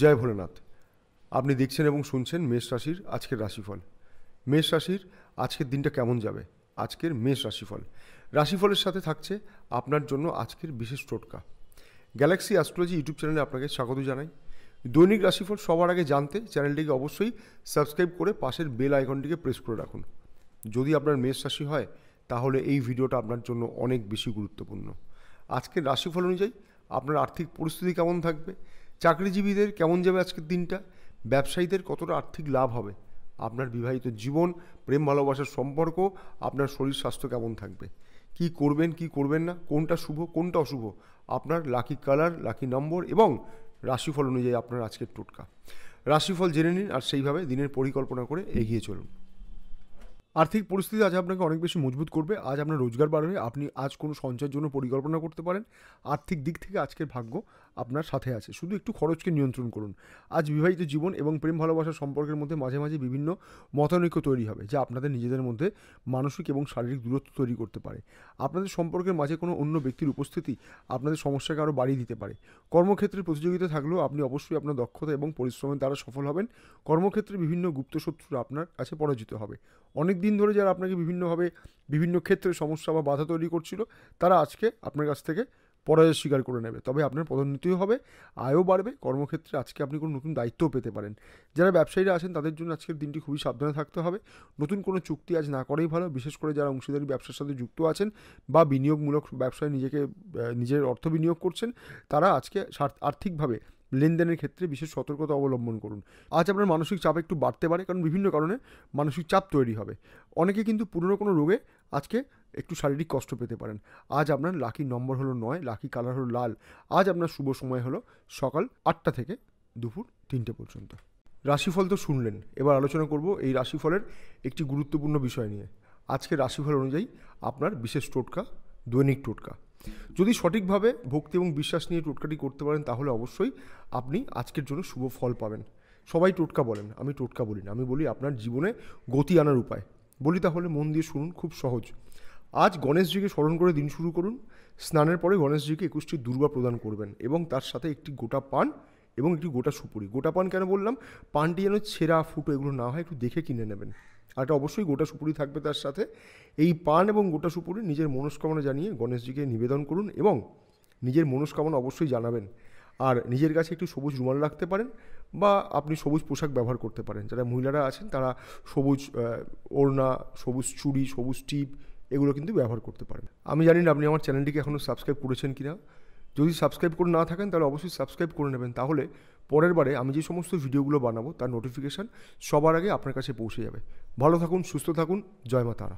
জয় ভোলেনাথ আপনি দেখছেন এবং শুনছেন মেষ রাশির আজকের রাশিফল মেষ রাশির আজকের দিনটা কেমন যাবে আজকের মেষ রাশিফল রাশিফলের সাথে থাকছে আপনার জন্য আজকের বিশেষ টোটকা গ্যালাক্সি অ্যাস্ট্রোলজি ইউটিউব চ্যানেলে আপনাকে স্বাগত জানাই দৈনিক রাশিফল সবার আগে জানতে চ্যানেলটিকে অবশ্যই সাবস্ক্রাইব করে পাশের বেল আইকনটিকে প্রেস করে রাখুন যদি আপনার মেষ রাশি হয় তাহলে এই ভিডিওটা আপনার জন্য অনেক বেশি গুরুত্বপূর্ণ আজকের রাশিফল অনুযায়ী আপনার আর্থিক পরিস্থিতি কেমন থাকবে চাকরিজীবীদের কেমন যাবে আজকের দিনটা ব্যবসায়ীদের কতটা আর্থিক লাভ হবে আপনার বিবাহিত জীবন প্রেম ভালোবাসার সম্পর্ক আপনার শরীর স্বাস্থ্য কেমন থাকবে কি করবেন কি করবেন না কোনটা শুভ কোনটা অশুভ আপনার লাকি কালার লাকি নম্বর এবং রাশিফল অনুযায়ী আপনার আজকের টোটকা রাশিফল জেনে নিন আর সেইভাবে দিনের পরিকল্পনা করে এগিয়ে চলুন আর্থিক পরিস্থিতি আজ আপনাকে অনেক বেশি মজবুত করবে আজ আপনার রোজগার বাড়বে আপনি আজ কোনো সঞ্চয়ের জন্য পরিকল্পনা করতে পারেন আর্থিক দিক থেকে আজকের ভাগ্য আপনার সাথে আছে শুধু একটু খরচকে নিয়ন্ত্রণ করুন আজ বিবাহিত জীবন এবং প্রেম ভালোবাসার সম্পর্কের মধ্যে মাঝে মাঝে বিভিন্ন মতানৈক্য তৈরি হবে যা আপনাদের নিজেদের মধ্যে মানসিক এবং শারীরিক দূরত্ব তৈরি করতে পারে আপনাদের সম্পর্কের মাঝে কোনো অন্য ব্যক্তির উপস্থিতি আপনাদের সমস্যাকে আরও বাড়িয়ে দিতে পারে কর্মক্ষেত্রে প্রতিযোগিতা থাকলেও আপনি অবশ্যই আপনার দক্ষতা এবং পরিশ্রমের দ্বারা সফল হবেন কর্মক্ষেত্রে বিভিন্ন গুপ্ত আপনার কাছে পরাজিত হবে অনেক দিন ধরে যারা আপনাকে বিভিন্নভাবে বিভিন্ন ক্ষেত্রে সমস্যা বা বাধা তৈরি করছিল তারা আজকে আপনার কাছ থেকে পরাজয় স্বীকার করে নেবে তবে আপনার পদোন্নতিও হবে আয়ও বাড়বে কর্মক্ষেত্রে আজকে আপনি কোনো নতুন দায়িত্বও পেতে পারেন যারা ব্যবসায়ীরা আছেন তাদের জন্য আজকের দিনটি খুবই সাবধানে থাকতে হবে নতুন কোনো চুক্তি আজ না করেই ভালো বিশেষ করে যারা অংশীদারি ব্যবসার সাথে যুক্ত আছেন বা বিনিয়োগমূলক ব্যবসায় নিজেকে নিজের অর্থ বিনিয়োগ করছেন তারা আজকে আর্থিকভাবে লেনদেনের ক্ষেত্রে বিশেষ সতর্কতা অবলম্বন করুন আজ আপনার মানসিক চাপ একটু বাড়তে পারে কারণ বিভিন্ন কারণে মানসিক চাপ তৈরি হবে অনেকে কিন্তু পুরনো কোনো রোগে আজকে একটু শারীরিক কষ্ট পেতে পারেন আজ আপনার লাকি নম্বর হলো নয় লাকি কালার হলো লাল আজ আপনার শুভ সময় হলো সকাল আটটা থেকে দুপুর তিনটে পর্যন্ত রাশিফল তো শুনলেন এবার আলোচনা করব এই রাশিফলের একটি গুরুত্বপূর্ণ বিষয় নিয়ে আজকে রাশিফল অনুযায়ী আপনার বিশেষ টোটকা দৈনিক টোটকা যদি সঠিকভাবে ভক্তি এবং বিশ্বাস নিয়ে টোটকাটি করতে পারেন তাহলে অবশ্যই আপনি আজকের জন্য শুভ ফল পাবেন সবাই টোটকা বলেন আমি টোটকা বলি না আমি বলি আপনার জীবনে গতি আনার উপায় বলি তাহলে মন দিয়ে শুনুন খুব সহজ আজ গণেশজিকে স্মরণ করে দিন শুরু করুন স্নানের পরে গণেশজিকে একুশটি দুর্বা প্রদান করবেন এবং তার সাথে একটি গোটা পান এবং একটি গোটা সুপুরি গোটা পান কেন বললাম পানটি যেন ছেঁড়া ফুটো এগুলো না হয় একটু দেখে কিনে নেবেন আর অবশ্যই গোটা সুপুরি থাকবে তার সাথে এই পান এবং গোটা সুপুরি নিজের মনস্কামনা জানিয়ে গণেশজিকে নিবেদন করুন এবং নিজের মনস্কামনা অবশ্যই জানাবেন আর নিজের কাছে একটু সবুজ রুমাল রাখতে পারেন বা আপনি সবুজ পোশাক ব্যবহার করতে পারেন যারা মহিলারা আছেন তারা সবুজ ওড়না সবুজ চুড়ি সবুজ টিপ এগুলো কিন্তু ব্যবহার করতে পারেন আমি জানি না আপনি আমার চ্যানেলটিকে এখনও সাবস্ক্রাইব করেছেন কিনা যদি সাবস্ক্রাইব করে না থাকেন তাহলে অবশ্যই সাবস্ক্রাইব করে নেবেন তাহলে পরের বারে আমি যে সমস্ত ভিডিওগুলো বানাবো তার নোটিফিকেশান সবার আগে আপনার কাছে পৌঁছে যাবে ভালো থাকুন সুস্থ থাকুন জয় মা তারা